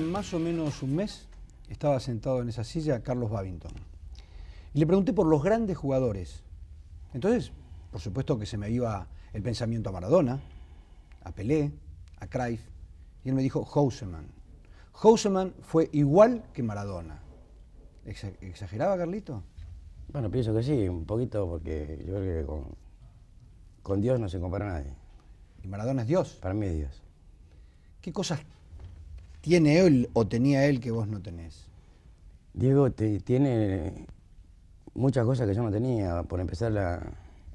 más o menos un mes estaba sentado en esa silla Carlos Babington. Y le pregunté por los grandes jugadores. Entonces, por supuesto que se me iba el pensamiento a Maradona, a Pelé, a Cruyff. Y él me dijo Houseman. Houseman fue igual que Maradona. ¿Exageraba, Carlito? Bueno, pienso que sí, un poquito, porque yo creo que con, Dios no se compara nadie. ¿Y Maradona es Dios? Para mí es Dios. ¿Qué cosas ¿Tiene él o tenía él que vos no tenés? Diego tiene muchas cosas que yo no tenía. Por empezar, la,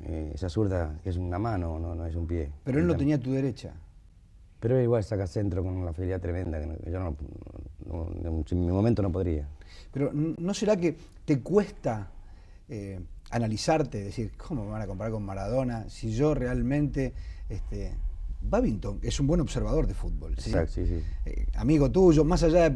eh, esa zurda que es una mano, no, no es un pie. Pero él no tenía tu derecha. Pero igual saca centro con una facilidad tremenda que, yo en mi momento no podría. Pero ¿no será que te cuesta eh, analizarte, decir, ¿cómo me van a comparar con Maradona si yo realmente este, Babington es un buen observador de fútbol. Exacto, eh, amigo tuyo, más allá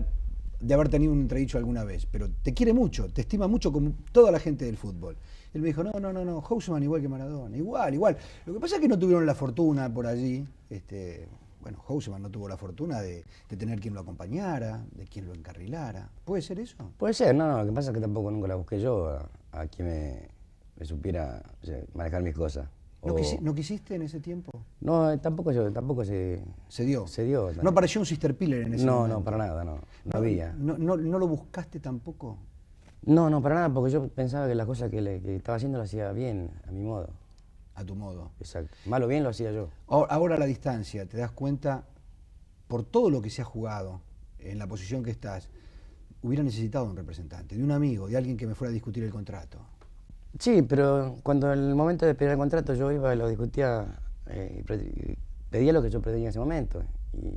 de, haber tenido un entredicho alguna vez, pero te quiere mucho, te estima mucho como toda la gente del fútbol. Él me dijo, no, no, no, no, Houseman igual que Maradona, igual, igual. Lo que pasa es que no tuvieron la fortuna por allí, este, bueno, Houseman no tuvo la fortuna de, tener quien lo acompañara, de quien lo encarrilara. ¿Puede ser eso? Puede ser, no, no, lo que pasa es que tampoco nunca la busqué yo a, quien me, supiera manejar mis cosas. ¿No, quisiste en ese tiempo? No, eh, tampoco yo, tampoco se... ¿Se dio? Se dio. ¿No apareció un Sister Piller en ese no, momento? No, no, para nada, no. No, había. No, lo buscaste tampoco? No, no, para nada, porque yo pensaba que las cosas que, le, estaba haciendo lo hacía bien, a mi modo. A tu modo. Exacto. Malo bien lo hacía yo. Ahora, ahora a la distancia, te das cuenta, por todo lo que se ha jugado, en la posición que estás, hubiera necesitado un representante, de un amigo, de alguien que me fuera a discutir el contrato. Sí, pero cuando en el momento de pedir el contrato yo iba y lo discutía, eh, y pedía lo que yo pretendía en ese momento. Y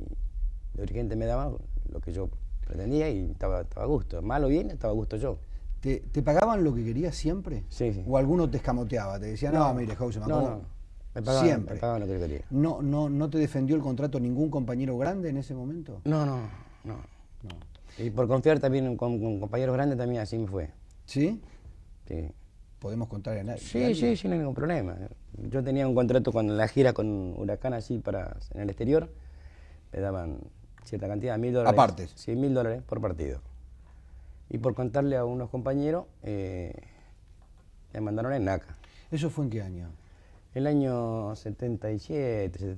el dirigente me daba lo que yo pretendía y estaba, a gusto. Mal o bien, estaba a gusto yo. ¿Te, pagaban lo que querías siempre? Sí, sí. ¿O alguno te escamoteaba? ¿Te decía, no, no mire, no, no. Me pagaban, lo que quería. ¿No, no, ¿No te defendió el contrato ningún compañero grande en ese momento? No, no, no. Y por confiar también con, con compañeros grandes también así me fue. ¿Sí? Sí podemos contarle a nadie. sí, sí, sin ningún problema. Yo tenía un contrato con la gira con Huracán así para en el exterior. Me daban cierta cantidad, mil dólares. Aparte. Sí, mil dólares por partido. Y por contarle a unos compañeros, eh, me mandaron en NACA. ¿Eso fue en qué año? El año 77,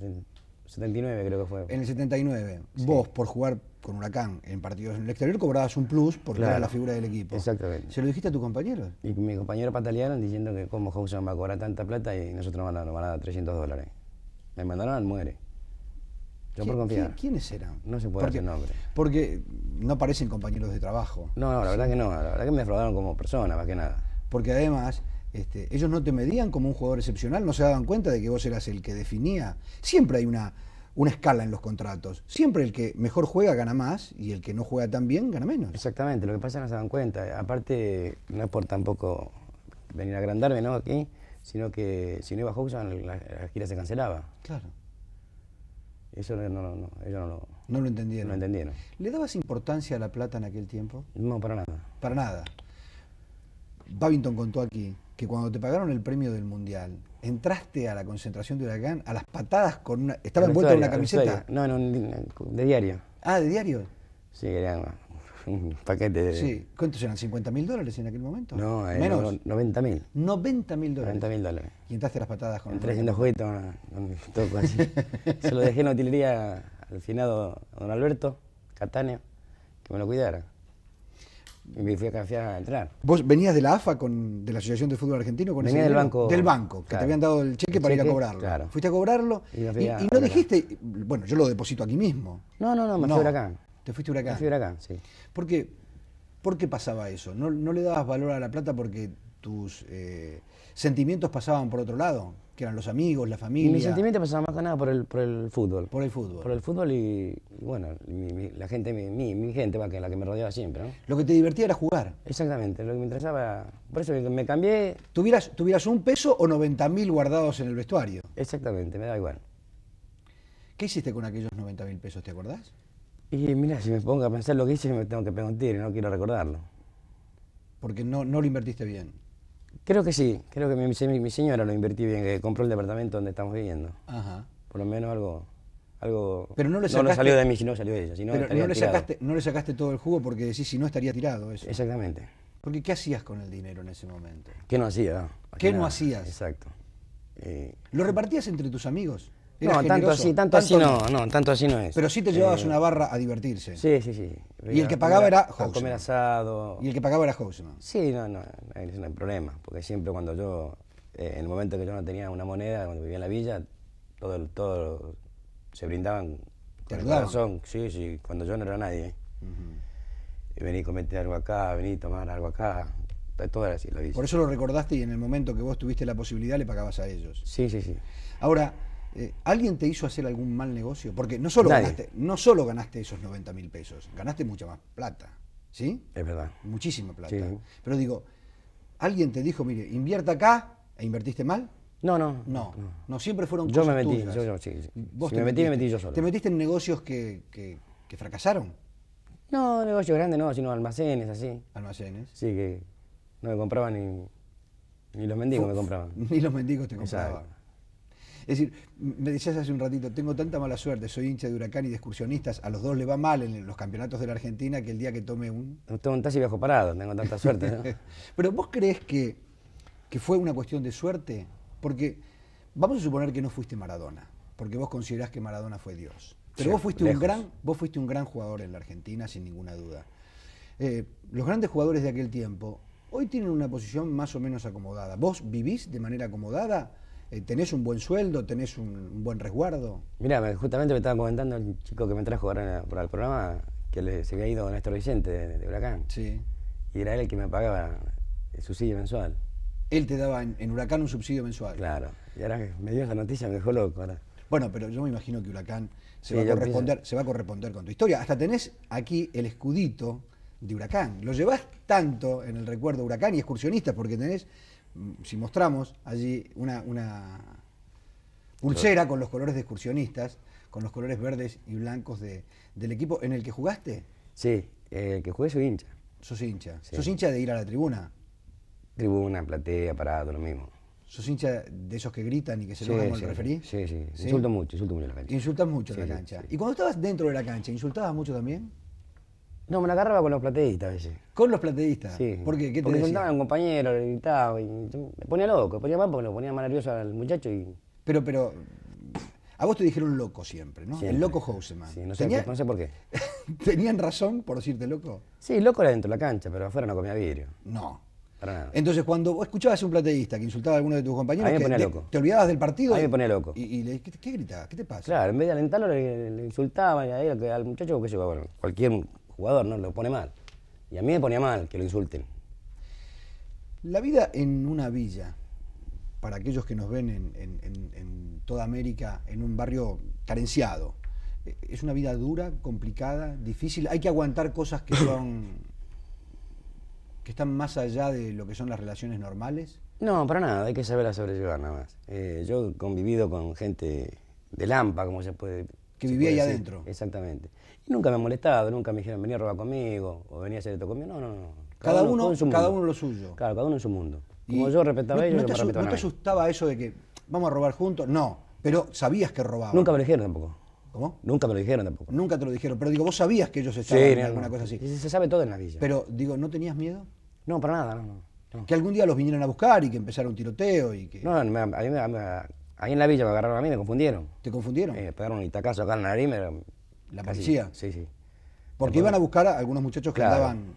79 creo que fue. En el 79. Vos, por jugar con Huracán en partidos en el exterior cobrabas un plus por la figura del equipo. Exactamente. ¿Se lo dijiste a tu compañero? Y mi compañero patalearon diciendo que como Housen va a cobrar tanta plata y nosotros nos van a dar 300 dólares. Me mandaron al muere. Yo por confiar. ¿Quiénes eran? No se puede porque, nombre. Porque no parecen compañeros de trabajo. No, no la verdad que no. La verdad que me defraudaron como persona, más que nada. Porque además, este, ellos no te medían como un jugador excepcional, no se daban cuenta de que vos eras el que definía. Siempre hay una una escala en los contratos. Siempre el que mejor juega gana más y el que no juega tan bien gana menos. Exactamente, lo que pasa es no se dan cuenta. Aparte, no es por tampoco venir a agrandarme ¿no? aquí, sino que si no iba a la, la, gira se cancelaba. Claro. Eso no, no, ellos no lo, no No lo entendieron. ¿Le dabas importancia a la plata en aquel tiempo? No, para nada. Para nada. Babington contó aquí que cuando te pagaron el premio del Mundial, entraste a la concentración de Huracán a las patadas con una... ¿Estaba envuelto en una camiseta? No, no, de diario. Ah, de diario. Sí, era un paquete de... Sí, ¿cuántos eran? ¿50 mil dólares en aquel momento? No, eh, menos. No, 90 mil. 90 mil dólares. 90 mil dólares. Y entraste a las patadas con... Entré haciendo juguetes ah, con, así. Se lo dejé en la utilería al finado don Alberto Catania, que me lo cuidara y me fui a a entrar. ¿Vos venías de la AFA, con, de la Asociación de Fútbol Argentino? Con Venía del banco. Del banco, que te habían dado el cheque para ir a cobrarlo. Fuiste a cobrarlo y, no dijiste, bueno, yo lo deposito aquí mismo. No, no, no, me fui a Huracán. ¿Te fuiste a Huracán? fui a sí. ¿Por qué, pasaba eso? ¿No, le dabas valor a la plata porque tus eh, sentimientos pasaban por otro lado? que eran los amigos, la familia. Y mi sentimiento pasaba más que nada por el, por el fútbol. Por el fútbol. Por el fútbol y, bueno, mi, la gente, mi, mi, gente, va, que la que me rodeaba siempre. Lo que te divertía era jugar. Exactamente, lo que me interesaba. Por eso me cambié. ¿Tuvieras, tuvieras un peso o 90 mil guardados en el vestuario? Exactamente, me da igual. ¿Qué hiciste con aquellos 90 mil pesos, te acordás? Y mira, si me pongo a pensar lo que hice, me tengo que preguntar y no quiero recordarlo. Porque no, no lo invertiste bien. Creo que sí, creo que mi, señora lo invertí bien, que compró el departamento donde estamos viviendo. Ajá. Por lo menos algo pero no, le salió de mí sino salió de ella pero no le sacaste todo el jugo porque decís si no estaría tirado eso exactamente porque qué hacías con el dinero en ese momento qué no hacía qué no hacías exacto eh, lo repartías entre tus amigos no, tanto así, tanto, así no, tanto así es. Pero sí te llevabas eh, una barra a divertirse. Sí, sí, sí. y el que pagaba era Houseman. A comer asado. Y el que pagaba era Houseman. Sí, no, no, no hay problema, porque siempre cuando yo, eh, en el momento que yo no tenía una moneda, cuando vivía en la villa, todo, todo se brindaban con Sí, sí, cuando yo no era nadie. vení a cometer algo acá, vení a tomar algo acá, todo era así, lo Por eso lo recordaste y en el momento que vos tuviste la posibilidad le pagabas a ellos. Sí, sí, sí. Ahora... Eh, ¿Alguien te hizo hacer algún mal negocio? Porque no solo, ganaste, no solo ganaste esos 90 mil pesos, ganaste mucha más plata. ¿Sí? Es verdad. Muchísima plata. Pero digo, ¿alguien te dijo, mire, invierta acá e invertiste mal? No, no. No, no, siempre fueron yo me metí, Yo, yo sí, te metí, metiste, me metí yo solo. ¿Te metiste en negocios que, fracasaron? No, negocios grandes no, sino almacenes así. ¿Almacenes? Sí, que no me compraban ni, los mendigos me compraban. Ni los mendigos te compraban. Es decir, me decías hace un ratito, tengo tanta mala suerte, soy hincha de Huracán y de excursionistas, a los dos le va mal en los campeonatos de la Argentina que el día que tome un... Tengo un taxi viajo parado, tengo tanta suerte. Pero vos crees que, fue una cuestión de suerte? Porque vamos a suponer que no fuiste Maradona, porque vos considerás que Maradona fue Dios. Pero vos, fuiste un gran, vos fuiste un gran jugador en la Argentina, sin ninguna duda. Eh, los grandes jugadores de aquel tiempo hoy tienen una posición más o menos acomodada. ¿Vos vivís de manera acomodada? Eh, ¿Tenés un buen sueldo? ¿Tenés un, buen resguardo? Mira, justamente me estaba comentando el chico que me trajo ahora para el programa que se había ido Néstor Vicente de, Huracán. Sí. Y era él el que me pagaba el subsidio mensual. Él te daba en, Huracán un subsidio mensual. Claro. Y ahora me dio esa noticia, me dejó loco. Bueno, pero yo me imagino que Huracán se, va a corresponder, se va a corresponder con tu historia. Hasta tenés aquí el escudito de Huracán. Lo llevas tanto en el recuerdo de Huracán y excursionistas porque tenés Mm, si mostramos allí una, pulsera con los colores de excursionistas, con los colores verdes y blancos del equipo en el que jugaste. Sí, el que jugué su hincha. ¿Sos hincha? ¿Sos hincha de ir a la tribuna? Tribuna, platea, parado, lo mismo. ¿Sos hincha de esos que gritan y que se lo dan con sí, el referí? Sí, sí, sí. mucho, insulto mucho la cancha. Insultas mucho la cancha. ¿Y cuando estabas dentro de la cancha, insultabas mucho también? No, me la agarraba con los plateístas a veces. ¿Con los plateístas? Sí. ¿Por qué? ¿Qué te porque insultaban a un compañero, le gritaba y me ponía loco, me ponía mal porque lo ponía más nervioso al muchacho y... Pero, pero, a vos te dijeron loco siempre, ¿no? El loco Houseman. Sí, no sé, por qué. ¿Tenían razón por decirte loco? Sí, loco era dentro de la cancha, pero afuera no comía vidrio. No. Para nada. Entonces, cuando vos escuchabas a un plateísta que insultaba a alguno de tus compañeros, a me ponía loco. Te, olvidabas del partido. A mí me ponía loco. ¿Y, le, ¿qué, ¿qué, gritaba? ¿Qué te pasa? Claro, en vez de alentarlo, le, insultaban insultaba y ahí, al muchacho, qué sé yo, bueno, cualquier jugador, ¿no? Lo pone mal. Y a mí me ponía mal que lo insulten. La vida en una villa, para aquellos que nos ven en, toda América, en un barrio carenciado, es una vida dura, complicada, difícil. Hay que aguantar cosas que son que están más allá de lo que son las relaciones normales. No, para nada, hay que saberla sobrellevar nada más. Eh, yo he convivido con gente de Lampa, como se puede que vivía ahí adentro. Exactamente. Y nunca me molestaba molestado, nunca me dijeron venía a robar conmigo o venía a hacer esto conmigo. No, no, no. Cada, uno, cada uno lo suyo. Claro, cada uno en su mundo. Como yo respetaba a ellos, no te, yo ¿No te asustaba eso de que vamos a robar juntos? No, pero sabías que robaban. Nunca me lo dijeron tampoco. ¿Cómo? Nunca me lo dijeron tampoco. Nunca te lo dijeron, pero digo, vos sabías que ellos Estaban en alguna cosa así. Se sabe todo en la villa. Pero digo, ¿no tenías miedo? No, para nada, Que algún día los vinieran a buscar y que empezara un tiroteo y que... No, a mí, a a Ahí en la villa me agarraron a mí, me confundieron. ¿Te confundieron? me eh, pegaron un itacazo acá en la nariz. ¿La policía? Sí, sí. Porque iban a buscar a algunos muchachos que andaban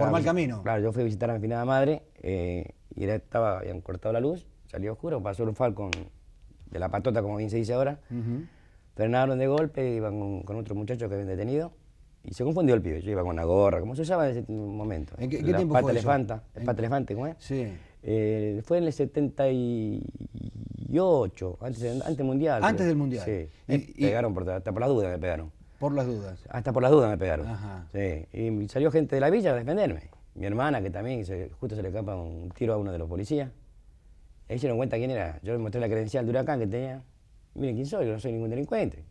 por mal camino. Claro, yo fui a visitar a mi finada madre eh, y era, estaba, habían cortado la luz, salió oscuro, pasó el falcón de la patota, como bien se dice ahora. de golpe, iban con, otros otro muchacho que habían detenido. Y se confundió el pibe. Yo iba con una gorra, como se usaba en ese momento. ¿En qué, tiempo fue El pata elefante, ¿cómo es? Sí. Eh, fue en el 70 y antes, antes mundial. Antes del mundial. Sí. Y, pegaron por, hasta por las dudas me pegaron. Por las dudas. Hasta por las dudas me pegaron. Ajá. Sí. Y salió gente de la villa a defenderme. Mi hermana, que también justo se le escapa un tiro a uno de los policías. Ahí se dieron cuenta quién era. Yo le mostré la credencial de huracán que tenía. Miren quién soy, yo no soy ningún delincuente.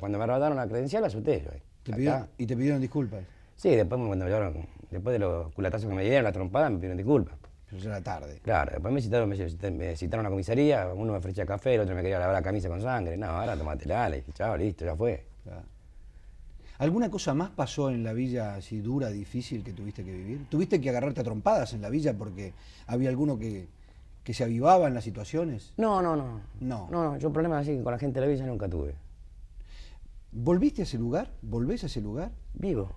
cuando me robaron la credencial, asusté yo. ¿Y te pidieron disculpas? Sí, después, cuando, después de los culatazos que me dieron, la trompada, me pidieron disculpas la tarde. Claro, después me citaron, me, citaron a la comisaría, uno me ofrecía café, el otro me quería lavar la camisa con sangre. No, ahora tomate le dije, chao, listo, ya fue. ¿Alguna cosa más pasó en la villa así dura, difícil que tuviste que vivir? ¿Tuviste que agarrarte a trompadas en la villa porque había alguno que, se avivaba en las situaciones? No, no, no. No. No, yo problemas así con la gente de la villa nunca tuve. ¿Volviste a ese lugar? ¿Volvés a ese lugar? Vivo.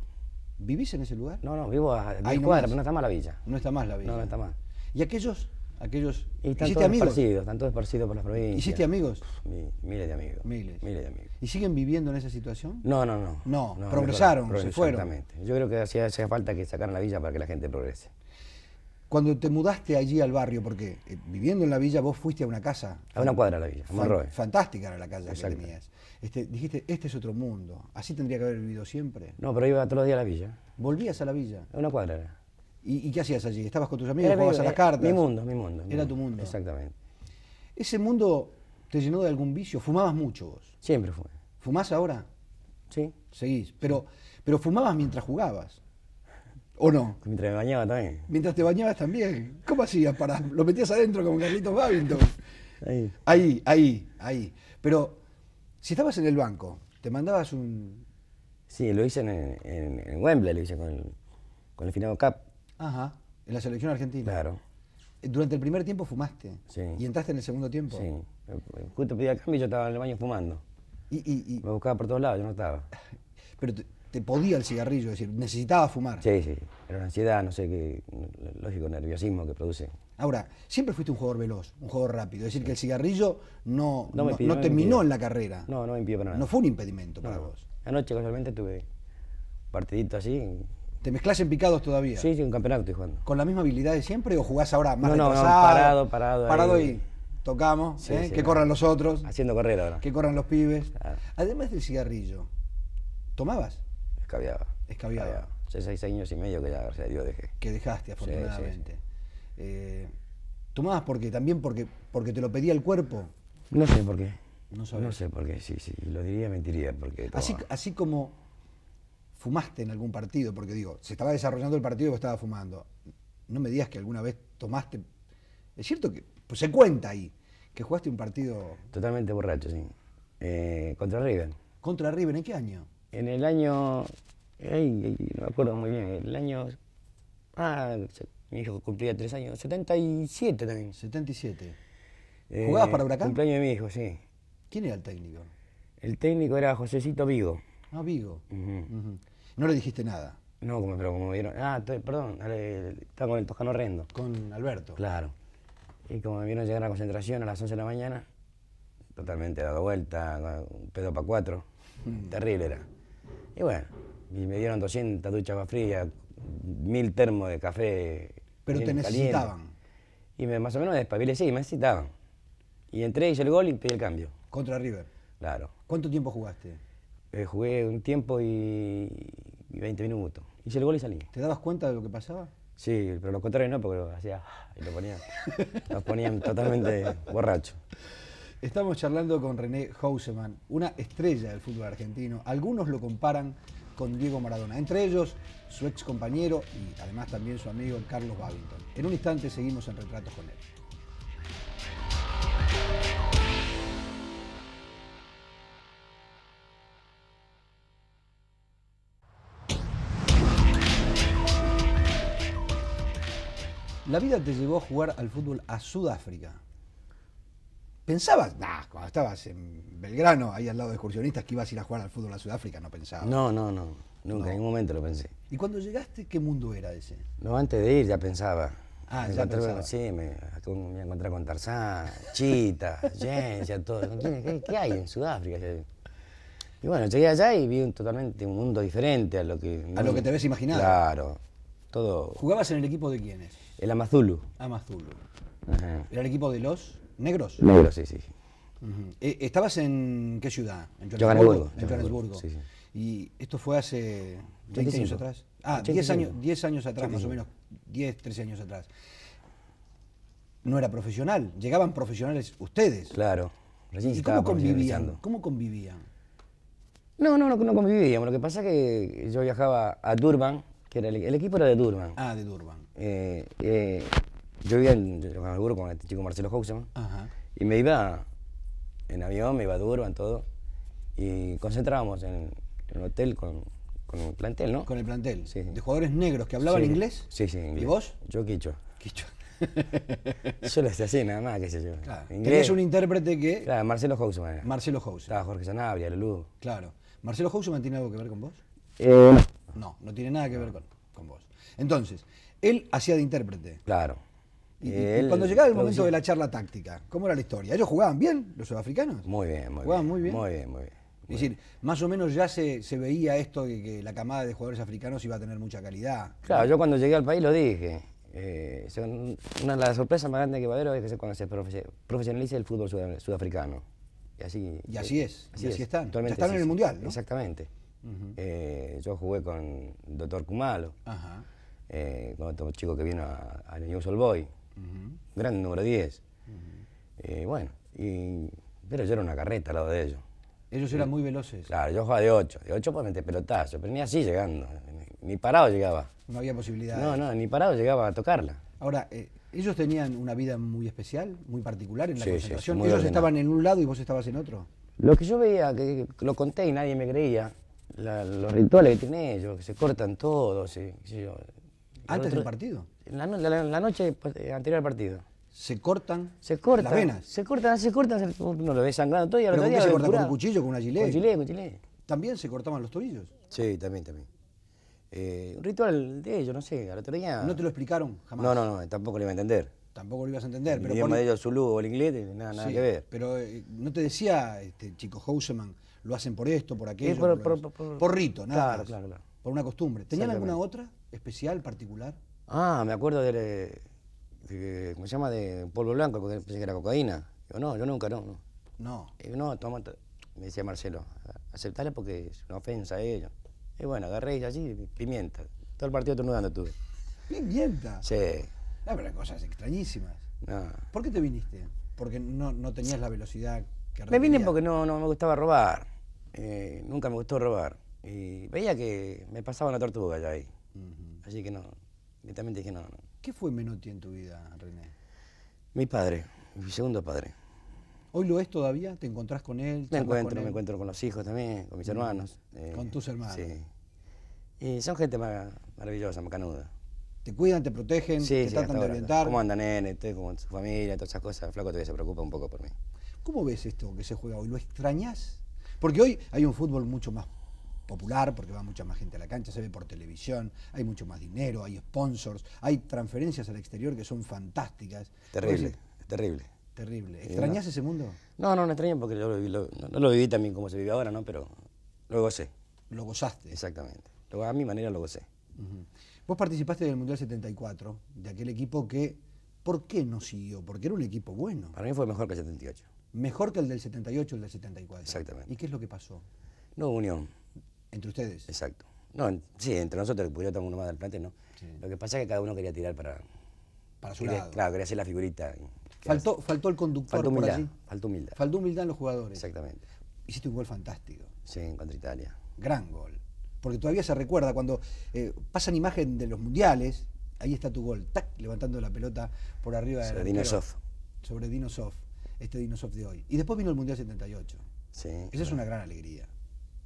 ¿Vivís en ese lugar? No, no, vivo a 10 pero no está más la villa. No está más la villa. No, no está más. ¿Y aquellos? aquellos y tanto esparcidos, esparcidos por las provincias. ¿Hiciste amigos? miles de amigos. Miles. de amigos. ¿Y siguen viviendo en esa situación? No, no, no. No, progresaron, se fueron. Exactamente. Yo creo que hacía, hacía falta que sacaran la villa para que la gente progrese. Cuando te mudaste allí al barrio, porque eh, viviendo en la villa vos fuiste a una casa. A una cuadra de la villa, a Fantástica era la casa que tenías. Este, dijiste, este es otro mundo, así tendría que haber vivido siempre. No, pero iba todos los días a la villa. ¿Volvías a la villa? A una cuadra era. ¿Y, qué hacías allí? ¿Estabas con tus amigos? Era ¿Jugabas a las eh, cartas? Mi mundo, mi mundo. Era tu mundo. Exactamente. ¿Ese mundo te llenó de algún vicio? ¿Fumabas mucho vos? Siempre fumé. ¿Fumás ahora? Sí. Seguís. Pero, pero fumabas mientras jugabas. ¿O no? Mientras me bañaba también. Mientras te bañabas también. ¿Cómo hacías para.? Lo metías adentro como Carlitos Babington. Ahí. Ahí, ahí, ahí. Pero si estabas en el banco, te mandabas un. Sí, lo hice en, en, Wembley, lo hice con el, con el final Cap. Ajá, en la selección argentina. Claro. Eh, durante el primer tiempo fumaste. Sí. Y entraste en el segundo tiempo. Sí. Eh, justo pedía cambio y yo estaba en el baño fumando. Y, y, y... Me buscaba por todos lados, yo no estaba. Pero te, podía el cigarrillo, es decir, necesitaba fumar. Sí, sí. Era una ansiedad, no sé qué, lógico nerviosismo que produce. Ahora, siempre fuiste un jugador veloz, un jugador rápido. Es decir, que el cigarrillo no, no, terminó en la carrera. No, no me impidió para nada. No fue un impedimento para vos. Anoche casualmente tuve partidito así, ¿Te mezclas en picados todavía? Sí, sí, en campeonato estoy jugando. ¿Con la misma habilidad de siempre o jugás ahora más no, no, no, parado, parado. Parado y tocamos, ¿eh? que corran los otros. Haciendo carrera, ahora. Que corran los pibes. Además del cigarrillo, ¿tomabas? Escabiaba. Escabiaba. seis años y medio que ya, gracias a Dios, dejé. Que dejaste, afortunadamente. Eh, ¿Tomabas porque también porque, porque te lo pedía el cuerpo? No sé por qué. No, no sé por qué, sí, sí. Lo diría, mentiría. Porque así, así como fumaste en algún partido, porque digo, se estaba desarrollando el partido y vos estabas fumando. No me digas que alguna vez tomaste. Es cierto que pues, se cuenta ahí que jugaste un partido. Totalmente borracho, sí. Eh, contra River. ¿Contra River? ¿En qué año? En el año. Ay, no me acuerdo muy bien. El año. Ah, mi hijo cumplía tres años. 77 también. 77. Eh, ¿Jugabas para Huracán? Cumpleaños de mi hijo, sí. ¿Quién era el técnico? El técnico era Josecito Vigo. Ah, Vigo. No le dijiste nada. No, pero como me vieron, ah, perdón, estaba con el Toscano Rendo. Con Alberto. Claro. Y como me vieron llegar a la concentración a las 11 de la mañana, totalmente dado vuelta, un pedo para cuatro, mm. terrible era. Y bueno, me dieron 200 duchas frías, mil termos de café. Pero te necesitaban. Y me, más o menos despabilé, sí, me necesitaban. Y entré, hice el gol y pedí el cambio. Contra River. Claro. ¿Cuánto tiempo jugaste? Eh, jugué un tiempo y, 20 minutos. Hice el gol y salí. ¿Te dabas cuenta de lo que pasaba? Sí, pero lo contrario no, porque lo hacía ah, y lo ponían, lo ponían totalmente borracho. Estamos charlando con René Houseman, una estrella del fútbol argentino. Algunos lo comparan con Diego Maradona, entre ellos su ex compañero y además también su amigo Carlos Babington. En un instante seguimos en Retratos con él. La vida te llevó a jugar al fútbol a Sudáfrica. ¿Pensabas? Nah, cuando estabas en Belgrano, ahí al lado de excursionistas, que ibas a ir a jugar al fútbol a Sudáfrica, no pensabas. No, no, no. Nunca, en ningún momento lo pensé. ¿Y cuando llegaste, qué mundo era ese? No, antes de ir ya pensaba. Ah, Sí, me, encontré con Tarzán, Chita, y todo. ¿Qué, ¿Qué, hay en Sudáfrica? Y bueno, llegué allá y vi totalmente un mundo diferente a lo que... A lo que te ves imaginado. Claro. Todo... ¿Jugabas en el equipo de quiénes? El Amazulu. Amazulu. ¿Era el equipo de los negros? Negros, sí, sí. Eh, ¿Estabas en qué ciudad? En Johannesburgo. En Johannesburgo. ¿Y esto fue hace ¿10 años atrás? Ah, 10 años, atrás, más o menos. 10, 13 años atrás. No era profesional. Llegaban profesionales ustedes. Claro. ¿Y cómo convivían? ¿Cómo convivían? No, no, no, no convivíamos. Lo que pasa es que yo viajaba a Durban el, equipo era de Durban. Ah, de Durban. Eh, eh, yo vivía en, con con este chico Marcelo Houseman. Y me iba en avión, me iba a Durban, todo. Y concentrábamos en, el hotel con, con, el plantel, ¿no? Con el plantel. Sí. ¿De jugadores negros que hablaban inglés? Sí, sí, inglés. ¿Y vos? Yo quicho. Quicho. Solo lo hacía así, nada más, qué sé yo. Claro. Inglés. un intérprete que... Claro, Marcelo Houseman. Marcelo Houseman. Estaba Jorge Sanabria, Lulú. Claro. ¿Marcelo Houseman tiene algo que ver con vos? Eh, no, no tiene nada que ver con, vos. Entonces, él hacía de intérprete. Claro. Y, cuando llegaba el momento de la charla táctica, ¿cómo era la historia? ¿Ellos jugaban bien, los sudafricanos? Muy bien, muy jugaban muy bien. Muy bien, muy bien. Es decir, más o menos ya se, veía esto de que la camada de jugadores africanos iba a tener mucha calidad. Claro, yo cuando llegué al país lo dije. Eh, son una de las sorpresas más grandes que va a haber es que cuando se profesionalice el fútbol sudafricano. Y así, y así eh, es, así, y así están. ya están en el Mundial, ¿no? Exactamente. Eh, yo jugué con Doctor Kumalo, eh, con otro chico que vino a, New Soul Boy, gran número 10. Eh, bueno, pero yo era una carreta al lado de ellos. Ellos eran muy veloces. Claro, yo jugaba de 8. De 8 pues meter pelotazo, pero ni así llegando. Ni, parado llegaba. No había posibilidad. No, no, ni parado llegaba a tocarla. Ahora, ellos tenían una vida muy especial, muy particular en la concentración. ellos estaban en un lado y vos estabas en otro. Lo que yo veía, que lo conté y nadie me creía, los rituales que tienen ellos, que se cortan todos. ¿Antes del partido? En la, noche pues, eh, anterior al partido. ¿Se cortan, se cortan las venas? Se cortan, se cortan, uno lo ve sangrando todo y al otro día... se cortan? ¿Con un cuchillo, con una gilet? Con gilet, con gilet. ¿También se cortaban los tobillos? Sí, también, también. Eh, un ritual de ellos, no sé, al otro ¿No te lo explicaron jamás? No, no, no, tampoco lo iba a entender. Tampoco lo ibas a entender. El pero idioma de ellos, Zulu o el inglés, nada, nada que ver. Pero eh, no te decía, este, chico Houseman, lo hacen por esto, por aquello. Por, rito, nada Por una costumbre. ¿Tenían alguna otra especial, particular? Ah, me acuerdo eh, de, ¿cómo se llama? De polvo blanco, porque pensé que era cocaína. Yo no, yo nunca, no. No. No, toma, me decía Marcelo, aceptale porque es una ofensa a ellos. Y bueno, agarré y así, pimienta. Todo el partido dando tuve. ¿Pimienta? Sí. Ah, pero cosas extrañísimas. No. ¿Por qué te viniste? ¿Porque no, no tenías la velocidad me vine porque no, me gustaba robar. Eh, nunca me gustó robar. Y veía que me pasaba una tortuga allá ahí. Así que no, directamente dije no, ¿Qué fue Menotti en tu vida, René? Mi padre, mi segundo padre. ¿Hoy lo es todavía? ¿Te encontrás con él? Me encuentro, con me encuentro con los hijos también, con mis mm. hermanos. Eh, con tus hermanos. Sí. Y son gente maravillosa, macanuda. ¿Te cuidan, te protegen, te tratan de orientar? ¿Cómo andan, nene? Estoy su familia, todas esas cosas. Flaco todavía se preocupa un poco por mí. ¿Cómo ves esto que se juega hoy? ¿Lo extrañas? Porque hoy hay un fútbol mucho más popular, porque va mucha más gente a la cancha, se ve por televisión, hay mucho más dinero, hay sponsors, hay transferencias al exterior que son fantásticas. Terrible, terrible. Terrible. ¿Extrañas ese mundo? No, no, no extraño porque yo lo viví, no, lo viví también como se vive ahora, ¿no? Pero lo gocé. Lo gozaste. Exactamente. a mi manera lo gocé. Vos participaste del Mundial 74, de aquel equipo que, ¿por qué no siguió? Porque era un equipo bueno. Para mí fue mejor que el 78 mejor que el del 78 el del 74. Exactamente. ¿Y qué es lo que pasó? No unión. ¿Entre ustedes? Exacto. No, sí, entre nosotros, porque yo tengo uno más del plante, ¿no? Lo que pasa es que cada uno quería tirar para... Para su lado. Claro, quería hacer la figurita. Faltó, faltó el conductor faltó humildad, por Faltó humildad. Faltó humildad en los jugadores. Exactamente. Hiciste un gol fantástico. Sí, contra Italia. Gran gol. Porque todavía se recuerda cuando eh, pasan imagen de los mundiales, ahí está tu gol, tac, levantando la pelota por arriba de Sobre Dinosov. Sobre Dinosov este Dinosoft de hoy. Y después vino el Mundial 78. Sí, Esa es una gran alegría.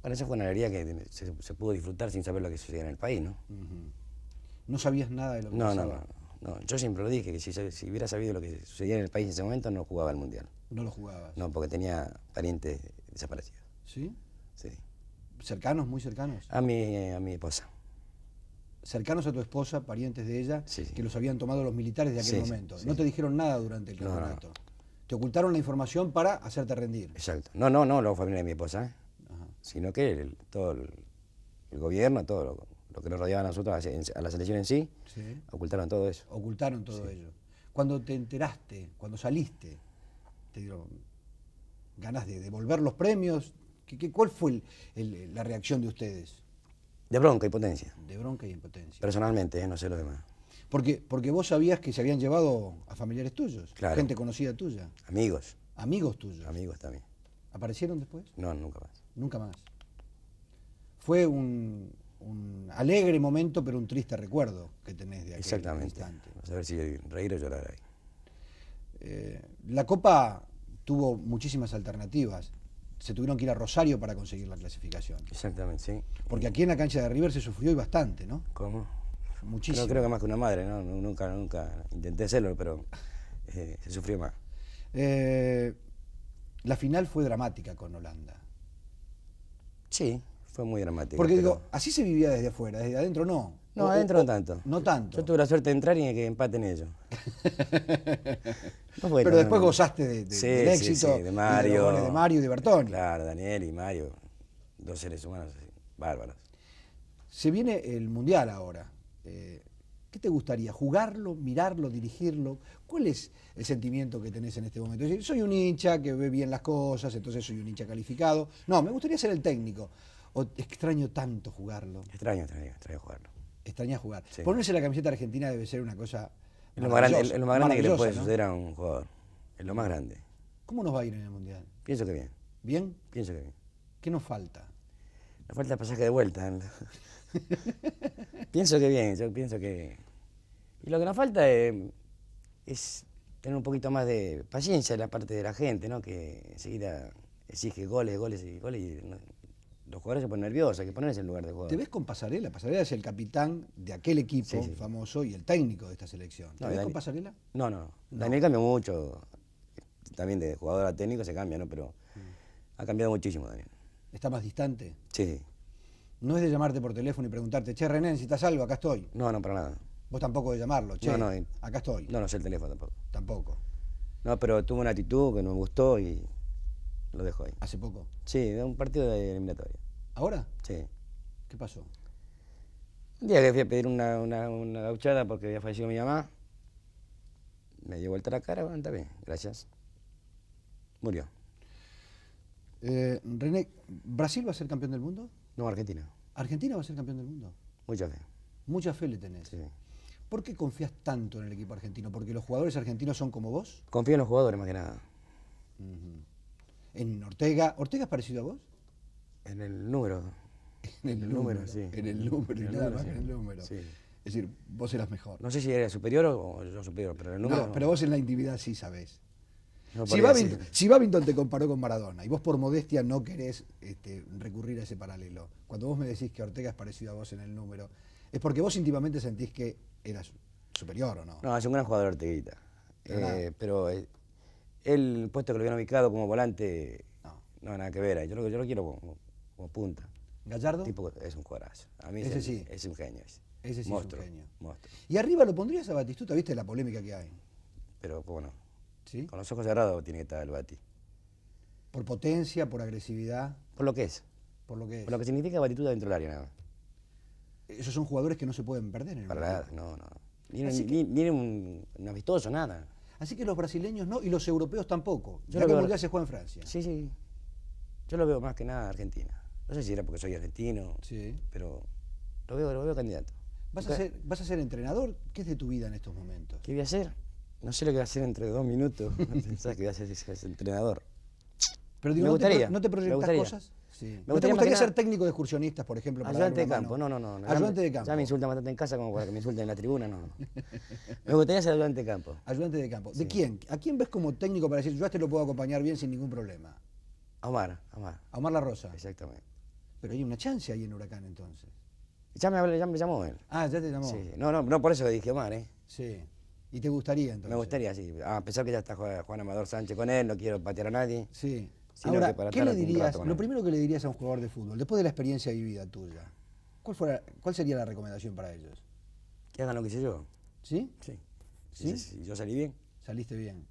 Bueno, esa fue una alegría que se, pudo disfrutar sin saber lo que sucedía en el país, ¿no? No sabías nada de lo que no, No, no, no. Yo siempre lo dije, que si, hubiera sabido lo que sucedía en el país en ese momento, no jugaba el Mundial. No lo jugabas. No, porque tenía parientes desaparecidos. ¿Sí? Sí. ¿Cercanos, muy cercanos? A mi, a mi esposa. Cercanos a tu esposa, parientes de ella, que los habían tomado los militares de aquel momento. No te dijeron nada durante el campeonato. Te ocultaron la información para hacerte rendir. Exacto. No, no, no, la familia de mi esposa, ¿eh? sino que todo el, gobierno, todo lo, que nos rodeaba a nosotros, a la selección en sí, ocultaron todo eso. Ocultaron todo ello. Cuando te enteraste, cuando saliste, te dieron ganas de devolver los premios. cuál fue la reacción de ustedes? De bronca y impotencia. De bronca y impotencia. Personalmente, ¿eh? no sé lo demás. Porque, vos sabías que se habían llevado a familiares tuyos, gente conocida tuya. Amigos. Amigos tuyos. Amigos también. ¿Aparecieron después? No, nunca más. Nunca más. Fue un, alegre momento, pero un triste recuerdo que tenés de aquel Exactamente. instante. a ver si reír o llorar ahí. Eh, la Copa tuvo muchísimas alternativas. Se tuvieron que ir a Rosario para conseguir la clasificación. Exactamente, sí. Porque aquí en la cancha de River se sufrió y bastante, ¿no? ¿Cómo? muchísimo. creo que más que una madre, ¿no? Nunca, nunca intenté hacerlo, pero eh, se sufrió más. Eh, la final fue dramática con Holanda. Sí, fue muy dramática. Porque digo, así se vivía desde afuera, desde adentro no. No, adentro no tanto. No tanto. Yo tuve la suerte de entrar y que empaten ellos. pero después gozaste de, del éxito. de Mario. de, Mario y de Bertoni. Claro, Daniel y Mario. Dos seres humanos bárbaros. Se viene el Mundial ahora. Eh, ¿Qué te gustaría? ¿Jugarlo, mirarlo, dirigirlo? ¿Cuál es el sentimiento que tenés en este momento? decir, soy un hincha que ve bien las cosas, entonces soy un hincha calificado. No, me gustaría ser el técnico. ¿O extraño tanto jugarlo? Extraño, extraño, extraño jugarlo. Extraña jugar. Ponerse la camiseta argentina debe ser una cosa. lo más grande, lo grande que le puede suceder a un jugador. Es lo más grande. ¿Cómo nos va a ir en el Mundial? Pienso que bien. ¿Bien? Pienso que bien. ¿Qué nos falta? Nos falta el pasaje de vuelta. pienso que bien, yo pienso que... Y lo que nos falta eh, es, tener un poquito más de paciencia de la parte de la gente, ¿no? Que enseguida exige goles, goles y goles y los jugadores se ponen nerviosos, hay que ponerse en lugar de jugador. ¿Te ves con Pasarela? Pasarela es el capitán de aquel equipo famoso y el técnico de esta selección. ¿Te ves con Pasarela? No, no, Daniel cambió mucho. También de jugador a técnico se cambia, ¿no? Pero mm. ha cambiado muchísimo Daniel. ¿Está más distante? sí. No es de llamarte por teléfono y preguntarte, che, René, si estás algo, acá estoy. No, no, para nada. Vos tampoco de llamarlo, che, no, no, acá estoy. No, no sé el teléfono tampoco. Tampoco. No, pero tuvo una actitud que no me gustó y lo dejo ahí. ¿Hace poco? Sí, de un partido de eliminatoria. ¿Ahora? Sí. ¿Qué pasó? Un día le fui a pedir una, gauchada porque había fallecido mi mamá, me dio vuelta la cara, bueno, está bien, gracias. Murió. Eh, René, ¿Brasil va a ser campeón del mundo? No, Argentina. ¿Argentina va a ser campeón del mundo? Mucha fe. Mucha fe le tenés. ¿Por qué confías tanto en el equipo argentino? ¿Porque los jugadores argentinos son como vos? Confío en los jugadores más que nada. ¿En Ortega? ¿Ortega es parecido a vos? En el número. En el, número, sí. En el número, Es decir, vos eras mejor. No sé si era superior o yo superior, pero en el número. pero vos en la intimidad sí sabés si, Babington, te comparó con Maradona y vos por modestia no querés este, recurrir a ese paralelo, cuando vos me decís que Ortega es parecido a vos en el número, es porque vos íntimamente sentís que eras superior o no. No, es un gran jugador Orteguita. Eh, pero eh, él, puesto que lo hubiera ubicado como volante, no, no nada que ver. Yo, lo, yo lo quiero como, punta. ¿Gallardo? es un jugadorazo. A mí ese es, sí. es un genio. Ese, es un genio. Y arriba lo pondrías a Batistuta, ¿viste la polémica que hay? Pero, ¿cómo no? Con los ojos cerrados tiene que estar el bati. ¿Por potencia, por agresividad? Por lo que es. Por lo que es. Por lo que significa batitud dentro del área nada más. Esos son jugadores que no se pueden perder en el no, no. Ni, ni, un, amistoso, nada. Así que los brasileños no, y los europeos tampoco. Yo creo que que se juega en Francia. Sí, sí. Yo lo veo más que nada Argentina. No sé si era porque soy argentino, pero lo veo, lo veo candidato. ¿Vas, a ser, ¿Vas a ser entrenador? ¿Qué es de tu vida en estos momentos? ¿Qué voy a hacer? no sé lo que va a hacer entre dos minutos. Pensás que vas a ser entrenador. Pero digo, me gustaría, ¿no te, proyectas cosas? Sí. Me gustaría, te gustaría ser técnico de excursionistas, por ejemplo? Para ayudante de campo, no, no, no. ayudante de campo. Ya me insultan bastante en casa como para que me insulten en la tribuna, no. me gustaría ser ayudante de campo. Ayudante de campo. ¿De quién? ¿A quién ves como técnico para decir, yo a este lo puedo acompañar bien sin ningún problema? A Omar, a Omar. Omar La Rosa. Exactamente. Pero hay una chance ahí en Huracán entonces. Ya me, ya me llamó él. Ah, ya te llamó. Sí, no, no, no, por eso le dije Omar, ¿eh? Sí. ¿Y te gustaría entonces? Me gustaría, sí. A pesar que ya está Juan Amador Sánchez con él, no quiero patear a nadie. Sí. Ahora, ¿qué le dirías? Lo primero que le dirías a un jugador de fútbol, después de la experiencia vivida tuya, ¿cuál, fuera, cuál sería la recomendación para ellos? Que hagan lo que hice yo. ¿Sí? Sí. ¿Sí? yo salí bien. Saliste bien.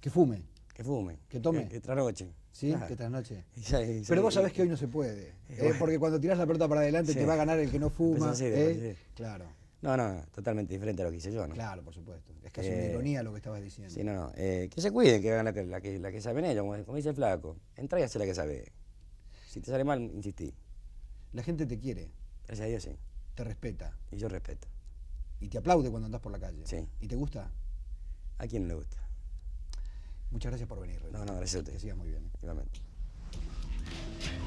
Que fume. Que fume. Que tome. Que, trasnoche. ¿Sí? Que trasnoche. Pero vos sabés que hoy no se puede. ¿eh? porque cuando tirás la pelota para adelante te va a ganar el que no fuma. eh. Claro. No, no, totalmente diferente a lo que hice yo, ¿no? Claro, por supuesto. Es casi una eh, ironía lo que estabas diciendo. Sí, no, no. Eh, que se cuiden, que hagan la que, la que, la saben ellos, como, dice el flaco. Entra y hace la que sabe. Si te sale mal, insistí. La gente te quiere. Gracias a Dios, sí. Te respeta. Y yo respeto. Y te aplaude cuando andas por la calle. Sí. ¿Y te gusta? ¿A quién le gusta? Muchas gracias por venir. No, no, gracias a usted. Que muy bien. ¿eh? Igualmente.